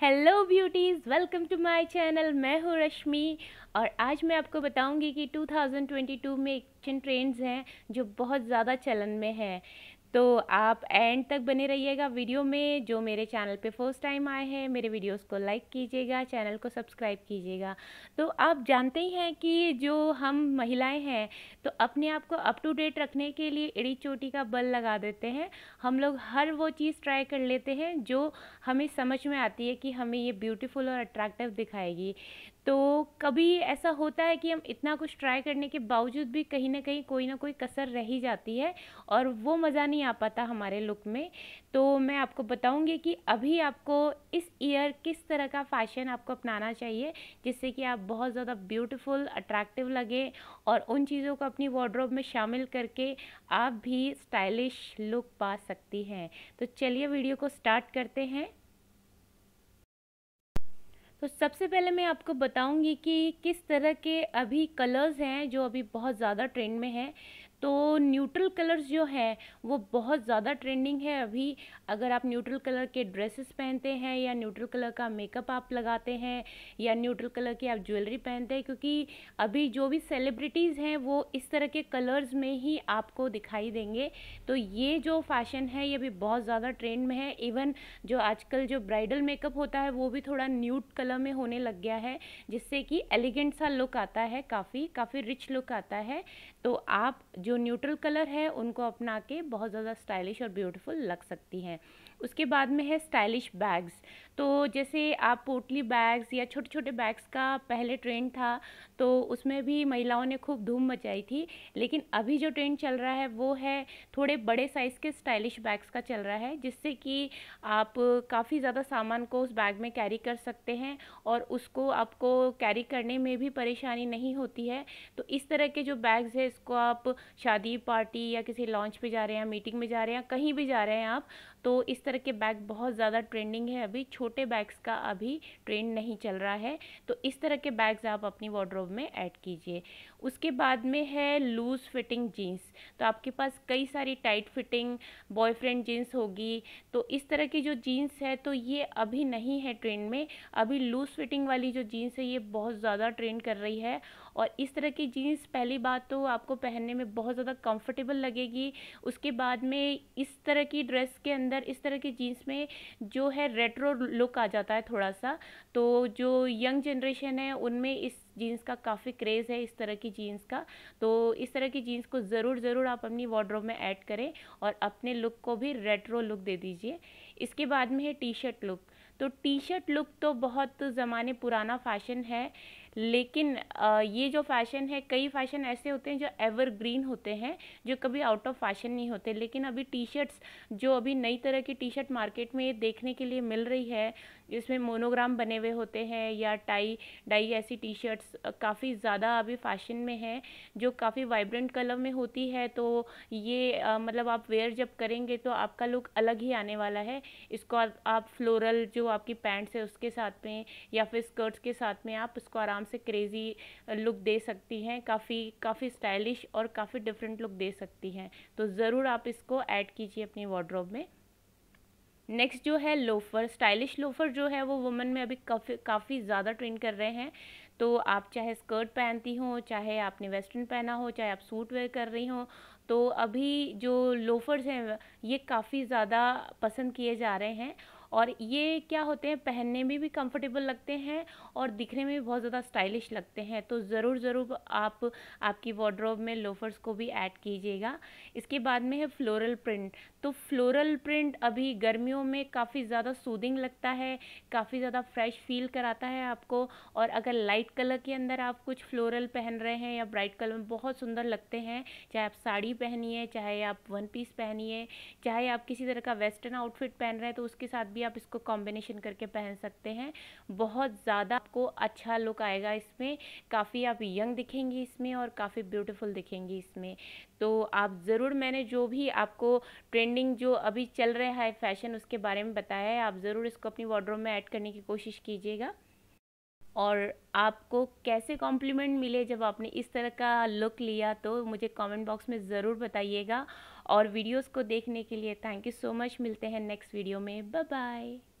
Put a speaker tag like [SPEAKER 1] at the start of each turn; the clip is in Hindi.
[SPEAKER 1] hello beauties welcome to my channel मैं हूँ रश्मि और आज मैं आपको बताऊंगी कि 2022 में एक्शन ट्रेंड्स हैं जो बहुत ज़्यादा चलन में हैं तो आप एंड तक बने रहिएगा वीडियो में जो मेरे चैनल पे फर्स्ट टाइम आए हैं मेरे वीडियोस को लाइक कीजिएगा चैनल को सब्सक्राइब कीजिएगा तो आप जानते ही हैं कि जो हम महिलाएं हैं तो अपने आप को अप टू डेट रखने के लिए एड़ी चोटी का बल लगा देते हैं हम लोग हर वो चीज़ ट्राई कर लेते हैं जो हमें समझ में आती है कि हमें ये ब्यूटीफुल और अट्रैक्टिव दिखाएगी तो कभी ऐसा होता है कि हम इतना कुछ ट्राई करने के बावजूद भी कहीं ना कहीं कोई ना कोई कसर रह ही जाती है और वो मज़ा नहीं आ पाता हमारे लुक में तो मैं आपको बताऊंगी कि अभी आपको इस ईयर किस तरह का फैशन आपको अपनाना चाहिए जिससे कि आप बहुत ज़्यादा ब्यूटीफुल अट्रैक्टिव लगे और उन चीज़ों को अपनी वार्ड्रोब में शामिल करके आप भी स्टाइलिश लुक पा सकती हैं तो चलिए वीडियो को स्टार्ट करते हैं तो सबसे पहले मैं आपको बताऊंगी कि किस तरह के अभी कलर्स हैं जो अभी बहुत ज़्यादा ट्रेंड में हैं तो न्यूट्रल कलर्स जो है वो बहुत ज़्यादा ट्रेंडिंग है अभी अगर आप न्यूट्रल कलर के ड्रेसेस पहनते हैं या न्यूट्रल कलर का मेकअप आप लगाते हैं या न्यूट्रल कलर की आप ज्वेलरी पहनते हैं क्योंकि अभी जो भी सेलिब्रिटीज़ हैं वो इस तरह के कलर्स में ही आपको दिखाई देंगे तो ये जो फैशन है ये भी बहुत ज़्यादा ट्रेंड में है इवन जो आजकल जो ब्राइडल मेकअप होता है वो भी थोड़ा न्यूट कलर में होने लग गया है जिससे कि एलिगेंट सा लुक आता है काफ़ी काफ़ी रिच लुक आता है तो आप जो जो न्यूट्रल कलर है उनको अपना के बहुत ज़्यादा स्टाइलिश और ब्यूटीफुल लग सकती हैं उसके बाद में है स्टाइलिश बैग्स तो जैसे आप पोटली बैग्स या छोटे छोटे बैग्स का पहले ट्रेंड था तो उसमें भी महिलाओं ने खूब धूम मचाई थी लेकिन अभी जो ट्रेंड चल रहा है वो है थोड़े बड़े साइज़ के स्टाइलिश बैग्स का चल रहा है जिससे कि आप काफ़ी ज़्यादा सामान को उस बैग में कैरी कर सकते हैं और उसको आपको कैरी करने में भी परेशानी नहीं होती है तो इस तरह के जो बैग्स है इसको आप शादी पार्टी या किसी लॉन्च पर जा रहे हैं मीटिंग में जा रहे हैं कहीं भी जा रहे हैं आप तो इस तरह के बैग बहुत ज़्यादा ट्रेंडिंग है अभी छोटे बैग्स का अभी ट्रेंड नहीं चल रहा है तो इस तरह के बैग्स आप अपनी वार्ड्रोब में ऐड कीजिए उसके बाद में है लूज़ फिटिंग जीन्स तो आपके पास कई सारी टाइट फिटिंग बॉयफ्रेंड जीन्स होगी तो इस तरह की जो जीन्स है तो ये अभी नहीं है ट्रेंड में अभी लूज़ फिटिंग वाली जो जीन्स है ये बहुत ज़्यादा ट्रेंड कर रही है और इस तरह की जीन्स पहली बात तो आपको पहनने में बहुत ज़्यादा कंफर्टेबल लगेगी उसके बाद में इस तरह की ड्रेस के अंदर इस तरह की जीन्स में जो है रेट्रो लुक आ जाता है थोड़ा सा तो जो यंग जनरेशन है उनमें इस जीन्स का काफ़ी क्रेज़ है इस तरह की जीन्स का तो इस तरह की जीन्स को ज़रूर ज़रूर आप अपनी वार्ड्रोब में ऐड करें और अपने लुक को भी रेट्रो लुक दे दीजिए इसके बाद में है टी शर्ट लुक तो टी शर्ट लुक तो बहुत ज़माने पुराना फ़ैशन है लेकिन ये जो फैशन है कई फैशन ऐसे होते हैं जो एवरग्रीन होते हैं जो कभी आउट ऑफ फैशन नहीं होते लेकिन अभी टी शर्ट्स जो अभी नई तरह की टी शर्ट मार्केट में देखने के लिए मिल रही है जिसमें मोनोग्राम बने हुए होते हैं या टाई डाई ऐसी टी शर्ट्स काफ़ी ज़्यादा अभी फैशन में है जो काफ़ी वाइब्रेंट कलर में होती है तो ये आ, मतलब आप वेयर जब करेंगे तो आपका लुक अलग ही आने वाला है इसको आप फ्लोरल जो आपकी पैंट्स है उसके साथ में या फिर स्कर्ट्स के साथ में आप उसको आराम से क्रेज़ी लुक दे सकती हैं काफ़ी काफ़ी स्टाइलिश और काफ़ी डिफरेंट लुक दे सकती हैं तो ज़रूर आप इसको ऐड कीजिए अपनी वार्ड्रॉब में नेक्स्ट जो है लोफर स्टाइलिश लोफर जो है वो वुमेन में अभी काफ़ी काफ़ी ज़्यादा ट्रेंड कर रहे हैं तो आप चाहे स्कर्ट पहनती हो चाहे आपने वेस्टर्न पहना हो चाहे आप सूट वेयर कर रही हो तो अभी जो लोफर्स हैं ये काफ़ी ज़्यादा पसंद किए जा रहे हैं और ये क्या होते हैं पहनने में भी कंफर्टेबल लगते हैं और दिखने में भी बहुत ज़्यादा स्टाइलिश लगते हैं तो ज़रूर ज़रूर आप आपकी वॉड्रोब में लोफर्स को भी ऐड कीजिएगा इसके बाद में है फ्लोरल प्रिंट तो फ्लोरल प्रिंट अभी गर्मियों में काफ़ी ज़्यादा सूदिंग लगता है काफ़ी ज़्यादा फ्रेश फील कराता है आपको और अगर लाइट कलर के अंदर आप कुछ फ्लोरल पहन रहे हैं या ब्राइट कलर में बहुत सुंदर लगते हैं चाहे आप साड़ी पहनिए चाहे आप वन पीस पहनिए चाहे आप किसी तरह का वेस्टर्न आउटफिट पहन रहे हैं तो उसके साथ भी आप इसको कॉम्बिनेशन करके पहन सकते हैं बहुत ज़्यादा आपको अच्छा लुक आएगा इसमें काफ़ी आप यंग दिखेंगी इसमें और काफ़ी ब्यूटीफुल दिखेंगी इसमें तो आप ज़रूर मैंने जो भी आपको ट्रेंडिंग जो अभी चल रहा है फैशन उसके बारे में बताया है आप ज़रूर इसको अपनी वार्ड्रोब में ऐड करने की कोशिश कीजिएगा और आपको कैसे कॉम्प्लीमेंट मिले जब आपने इस तरह का लुक लिया तो मुझे कमेंट बॉक्स में ज़रूर बताइएगा और वीडियोस को देखने के लिए थैंक यू सो मच मिलते हैं नेक्स्ट वीडियो में बाय बाय